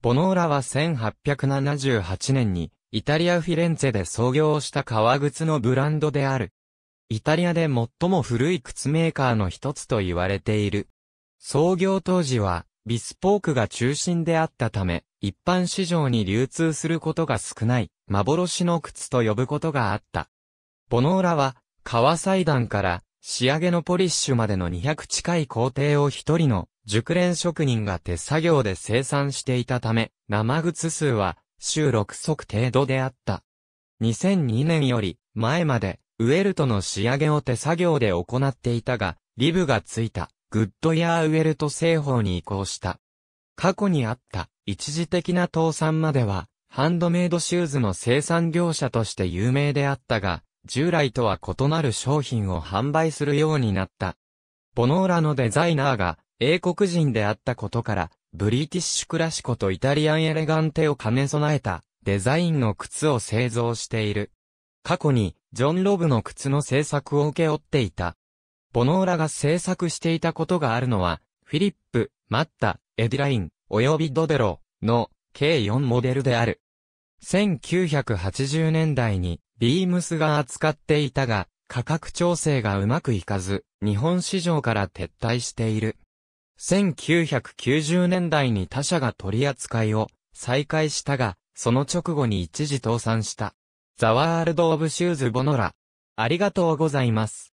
ボノーラは1878年にイタリアフィレンツェで創業した革靴のブランドである。イタリアで最も古い靴メーカーの一つと言われている。創業当時はビスポークが中心であったため、一般市場に流通することが少ない、幻の靴と呼ぶことがあった。ボノーラは、革裁断から仕上げのポリッシュまでの200近い工程を一人の熟練職人が手作業で生産していたため、生靴数は週6足程度であった。2002年より前までウェルトの仕上げを手作業で行っていたが、リブがついたグッドヤーウェルト製法に移行した。過去にあった一時的な倒産までは、ハンドメイドシューズの生産業者として有名であったが、従来とは異なる商品を販売するようになった。ボノーラのデザイナーが英国人であったことから、ブリティッシュクラシコとイタリアンエレガンテを兼ね備えたデザインの靴を製造している。過去にジョン・ロブの靴の製作を請け負っていた。ボノーラが製作していたことがあるのは、フィリップ、マッタ、エディライン、及びドデロの計4モデルである。1980年代にビームスが扱っていたが、価格調整がうまくいかず、日本市場から撤退している。1990年代に他社が取り扱いを再開したが、その直後に一時倒産した。ザワールド・オブ・シューズ・ボノラ。ありがとうございます。